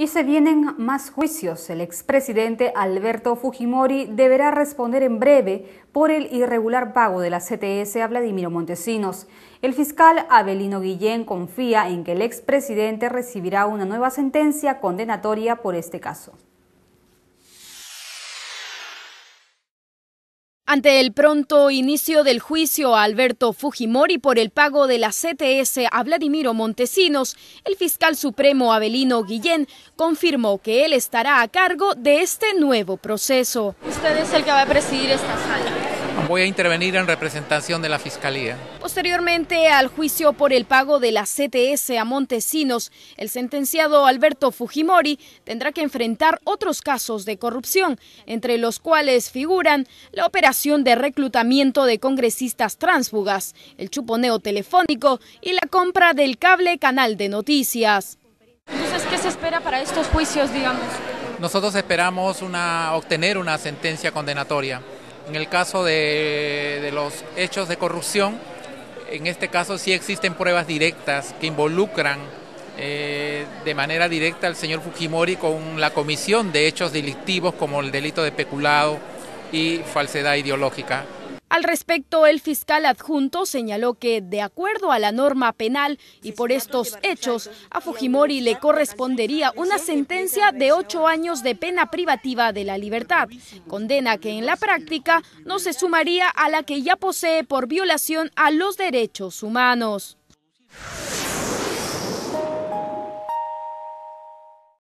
Y se vienen más juicios. El expresidente Alberto Fujimori deberá responder en breve por el irregular pago de la CTS a Vladimiro Montesinos. El fiscal Abelino Guillén confía en que el expresidente recibirá una nueva sentencia condenatoria por este caso. Ante el pronto inicio del juicio a Alberto Fujimori por el pago de la CTS a Vladimiro Montesinos, el fiscal supremo Abelino Guillén confirmó que él estará a cargo de este nuevo proceso. Usted es el que va a presidir esta sala. Voy a intervenir en representación de la Fiscalía. Posteriormente al juicio por el pago de la CTS a Montesinos, el sentenciado Alberto Fujimori tendrá que enfrentar otros casos de corrupción, entre los cuales figuran la operación de reclutamiento de congresistas transfugas, el chuponeo telefónico y la compra del cable canal de noticias. Entonces, ¿qué se espera para estos juicios, digamos? Nosotros esperamos obtener una sentencia condenatoria. En el caso de, los hechos de corrupción, en este caso sí existen pruebas directas que involucran eh, de manera directa al señor Fujimori con la comisión de hechos delictivos como el delito de peculado y falsedad ideológica. Al respecto, el fiscal adjunto señaló que, de acuerdo a la norma penal y por estos hechos, a Fujimori le correspondería una sentencia de ocho años de pena privativa de la libertad, condena que en la práctica no se sumaría a la que ya posee por violación a los derechos humanos.